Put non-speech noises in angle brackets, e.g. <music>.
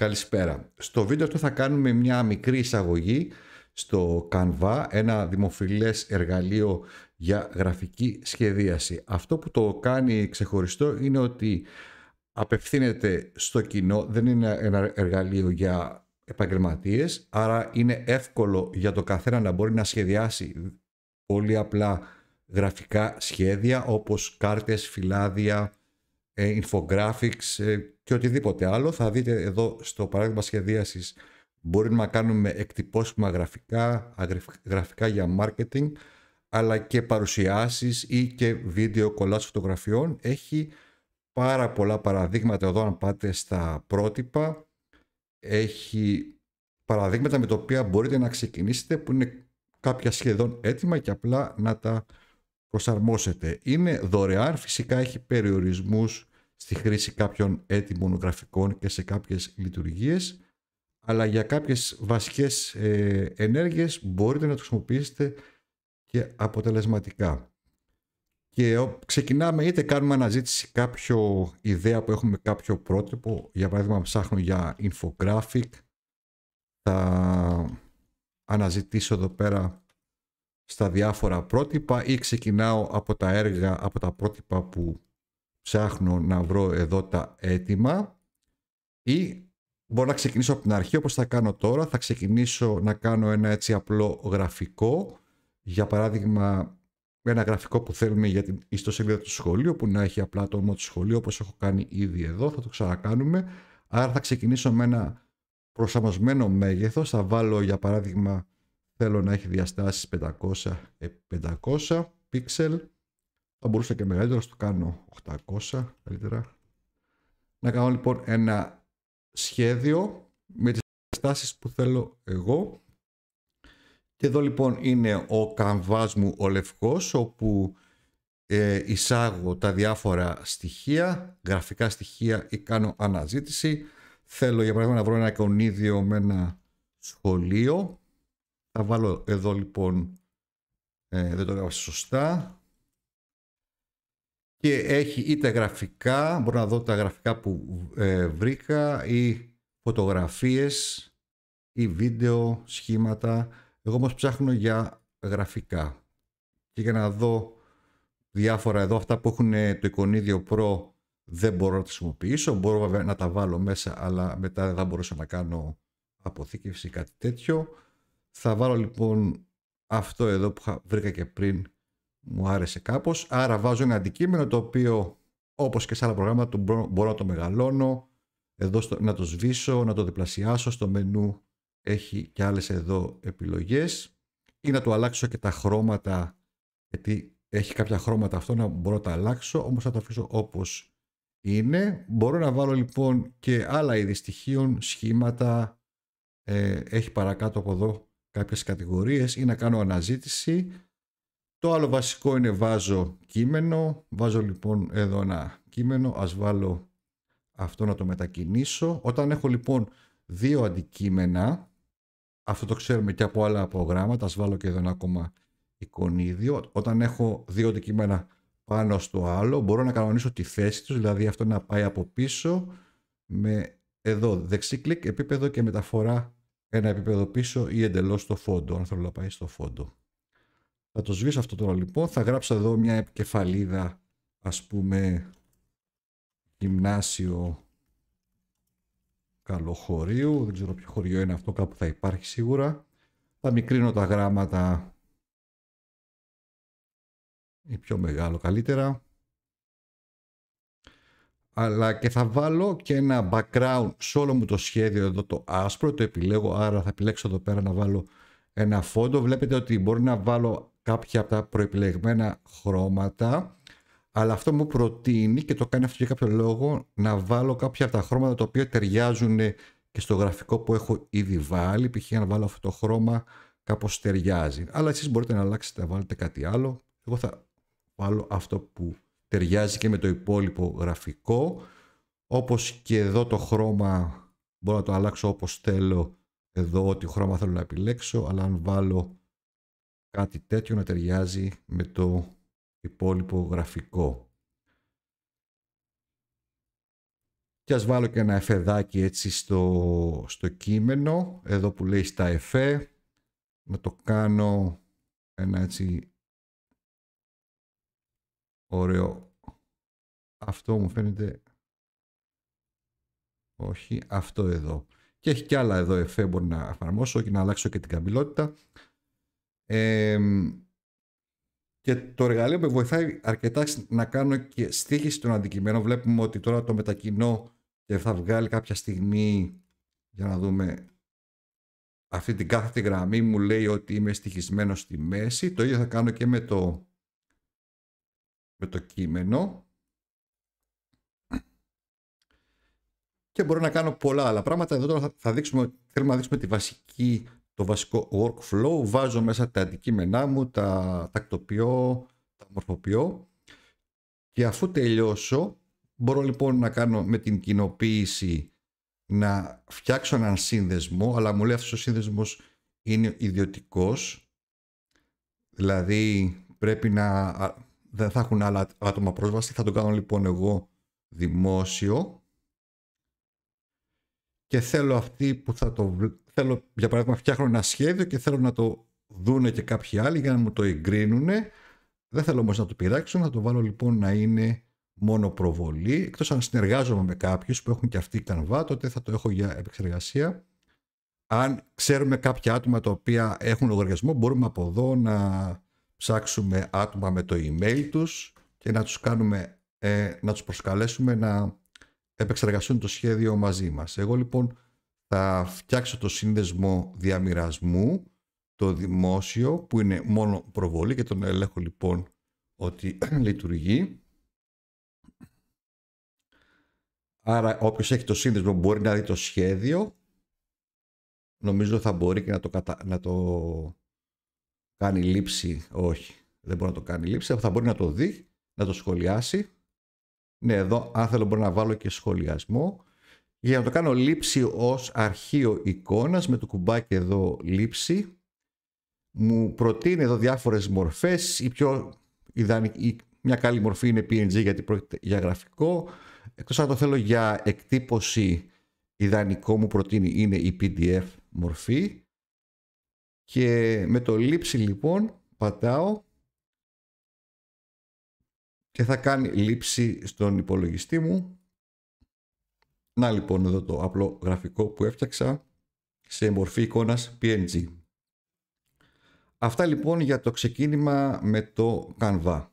Καλησπέρα. Στο βίντεο αυτό θα κάνουμε μια μικρή εισαγωγή στο Canva, ένα δημοφιλές εργαλείο για γραφική σχεδίαση. Αυτό που το κάνει ξεχωριστό είναι ότι απευθύνεται στο κοινό, δεν είναι ένα εργαλείο για επαγγελματίες, άρα είναι εύκολο για το καθένα να μπορεί να σχεδιάσει πολύ απλά γραφικά σχέδια όπως κάρτες, φυλάδια, ε, infographics ε, και οτιδήποτε άλλο. Θα δείτε εδώ στο παράδειγμα σχεδίασης μπορεί να κάνουμε εκτυπώσιμα γραφικά, γραφικά για marketing, αλλά και παρουσιάσεις ή και βίντεο κολλάς φωτογραφιών. Έχει πάρα πολλά παραδείγματα εδώ αν πάτε στα πρότυπα. Έχει παραδείγματα με τα οποία μπορείτε να ξεκινήσετε που είναι κάποια σχεδόν έτοιμα και απλά να τα προσαρμόσετε. Είναι δωρεάν, φυσικά έχει περιορισμούς στη χρήση κάποιων έτοιμων γραφικών και σε κάποιες λειτουργίες, αλλά για κάποιες βασικές ε, ενέργειες μπορείτε να το χρησιμοποιήσετε και αποτελεσματικά. Και ξεκινάμε είτε κάνουμε αναζήτηση κάποιο ιδέα που έχουμε κάποιο πρότυπο, για παράδειγμα ψάχνω για infographic, θα αναζητήσω εδώ πέρα στα διάφορα πρότυπα ή ξεκινάω από τα έργα, από τα πρότυπα που ψάχνω να βρω εδώ τα έτοιμα ή μπορώ να ξεκινήσω από την αρχή όπως θα κάνω τώρα. Θα ξεκινήσω να κάνω ένα έτσι απλό γραφικό, για παράδειγμα ένα γραφικό που θέλουμε για την ιστοσελίδα του σχολείου που να έχει απλά το όνομα του σχολείου όπως έχω κάνει ήδη εδώ, θα το ξανακάνουμε. Άρα θα ξεκινήσω με ένα προσαρμοσμένο μέγεθος, θα βάλω για παράδειγμα θέλω να έχει διαστάσεις 500x500 ε, πίξελ θα μπορούσα και μεγαλύτερο, το κάνω 800 καλύτερα να κάνω λοιπόν ένα σχέδιο με τις διαστάσεις που θέλω εγώ και εδώ λοιπόν είναι ο καμβάς μου ο λευκός όπου ε, εισάγω τα διάφορα στοιχεία, γραφικά στοιχεία ή κάνω αναζήτηση. Θέλω για παράδειγμα να βρω ένα κονίδιο με ένα σχολείο θα βάλω εδώ λοιπόν, ε, δεν το έγραψα σωστά. Και έχει είτε γραφικά, μπορώ να δω τα γραφικά που ε, βρήκα, ή φωτογραφίες, ή βίντεο, σχήματα. Εγώ όμως ψάχνω για γραφικά. Και για να δω διάφορα εδώ, αυτά που έχουν ε, το εικονίδιο Pro δεν μπορώ να τα χρησιμοποιήσω. Μπορώ βέβαια να τα βάλω μέσα, αλλά μετά δεν θα μπορούσα να κάνω αποθήκευση ή κάτι τέτοιο. Θα βάλω λοιπόν αυτό εδώ που βρήκα και πριν μου άρεσε κάπως. Άρα βάζω ένα αντικείμενο το οποίο όπως και σε άλλα προγράμματα μπορώ να το μεγαλώνω, εδώ στο, να το σβήσω, να το διπλασιάσω στο μενού έχει και άλλες εδώ επιλογές ή να του αλλάξω και τα χρώματα γιατί έχει κάποια χρώματα αυτό να μπορώ να τα αλλάξω όμως θα το αφήσω όπως είναι μπορώ να βάλω λοιπόν και άλλα είδη στοιχείων σχήματα ε, έχει παρακάτω από εδώ κάποιες κατηγορίες ή να κάνω αναζήτηση. Το άλλο βασικό είναι βάζω κείμενο. Βάζω λοιπόν εδώ ένα κείμενο. Ας βάλω αυτό να το μετακινήσω. Όταν έχω λοιπόν δύο αντικείμενα, αυτό το ξέρουμε και από άλλα προγράμματα, ας βάλω και εδώ ένα ακόμα εικονίδιο. Όταν έχω δύο αντικείμενα πάνω στο άλλο, μπορώ να κανονίσω τη θέση τους, δηλαδή αυτό να πάει από πίσω με εδώ δεξί κλικ, επίπεδο και μεταφορά ένα επίπεδο πίσω ή εντελώς στο φόντο, αν θέλω να πάει στο φόντο. Θα το σβήσω αυτό τώρα λοιπόν, θα γράψω εδώ μια επικεφαλίδα ας πούμε γυμνάσιο καλοχωρίου, δεν ξέρω ποιο χωριό είναι αυτό, κάπου θα υπάρχει σίγουρα. Θα μικρύνω τα γράμματα ή πιο μεγάλο καλύτερα αλλά και θα βάλω και ένα background σε όλο μου το σχέδιο εδώ το άσπρο, το επιλέγω, άρα θα επιλέξω εδώ πέρα να βάλω ένα φόντο. Βλέπετε ότι μπορεί να βάλω κάποια από τα προεπιλεγμένα χρώματα, αλλά αυτό μου προτείνει και το κάνει αυτό για κάποιο λόγο να βάλω κάποια από τα χρώματα τα οποία ταιριάζουν και στο γραφικό που έχω ήδη βάλει, π.χ. να βάλω αυτό το χρώμα κάπως ταιριάζει. Αλλά εσείς μπορείτε να αλλάξετε, να βάλετε κάτι άλλο. Εγώ θα βάλω αυτό που ταιριάζει και με το υπόλοιπο γραφικό. Όπως και εδώ το χρώμα μπορώ να το αλλάξω όπως θέλω εδώ ό,τι χρώμα θέλω να επιλέξω, αλλά αν βάλω κάτι τέτοιο να ταιριάζει με το υπόλοιπο γραφικό. Και ας βάλω και ένα εφεδάκι έτσι στο, στο κείμενο, εδώ που λέει στα εφέ, να το κάνω ένα έτσι Ωραίο. Αυτό μου φαίνεται... Όχι, αυτό εδώ. Και έχει και άλλα εδώ εφέ μπορεί να εφαρμόσω και να αλλάξω και την καμπυλότητα. και το εργαλείο με βοηθάει αρκετά να κάνω και στήχηση των αντικειμένων. Βλέπουμε ότι τώρα το μετακινώ και θα βγάλει κάποια στιγμή για να δούμε αυτή την κάθετη γραμμή μου λέει ότι είμαι στοιχισμένος στη μέση. Το ίδιο θα κάνω και με το με το κείμενο και μπορώ να κάνω πολλά άλλα πράγματα. Εδώ τώρα θα, δείξουμε, θέλουμε να δείξουμε τη βασική, το βασικό workflow. Βάζω μέσα τα αντικείμενά μου, τα τακτοποιώ, τα μορφοποιώ και αφού τελειώσω μπορώ λοιπόν να κάνω με την κοινοποίηση να φτιάξω έναν σύνδεσμο, αλλά μου λέει αυτός ο σύνδεσμος είναι ιδιωτικός, δηλαδή πρέπει να δεν θα έχουν άλλα άτομα πρόσβαση. Θα το κάνω λοιπόν εγώ δημόσιο. Και θέλω αυτοί που θα το... Θέλω, για παράδειγμα, φτιάχνω ένα σχέδιο και θέλω να το δούνε και κάποιοι άλλοι για να μου το εγκρίνουν. Δεν θέλω όμως να το πειράξουν. Θα το βάλω λοιπόν να είναι μόνο προβολή. Εκτός αν συνεργάζομαι με κάποιους που έχουν και αυτοί κανβά, τότε θα το έχω για επεξεργασία. Αν ξέρουμε κάποια άτομα τα οποία έχουν λογαριασμό, μπορούμε από εδώ να ψάξουμε άτομα με το email τους και να τους, κάνουμε, ε, να τους προσκαλέσουμε να επεξεργαστούν το σχέδιο μαζί μας. Εγώ λοιπόν θα φτιάξω το σύνδεσμο διαμοιρασμού, το δημόσιο που είναι μόνο προβολή και τον ελέγχω λοιπόν ότι <clears throat> λειτουργεί. Άρα όποιος έχει το σύνδεσμο μπορεί να δει το σχέδιο. Νομίζω θα μπορεί και να το, να το κάνει λήψη, όχι. Δεν μπορεί να το κάνει λήψη, θα μπορεί να το δει, να το σχολιάσει. Ναι, εδώ αν θέλω μπορώ να βάλω και σχολιασμό. Για να το κάνω λήψη ως αρχείο εικόνας με το κουμπάκι εδώ λήψη. Μου προτείνει εδώ διάφορες μορφές. Η πιο ιδανική, μια καλή μορφή είναι PNG γιατί πρόκειται για γραφικό. Εκτός αν το θέλω για εκτύπωση ιδανικό μου προτείνει είναι η PDF μορφή. Και με το λήψη λοιπόν πατάω και θα κάνει λήψη στον υπολογιστή μου. Να λοιπόν εδώ το απλό γραφικό που έφτιαξα σε μορφή εικόνας PNG. Αυτά λοιπόν για το ξεκίνημα με το Canva.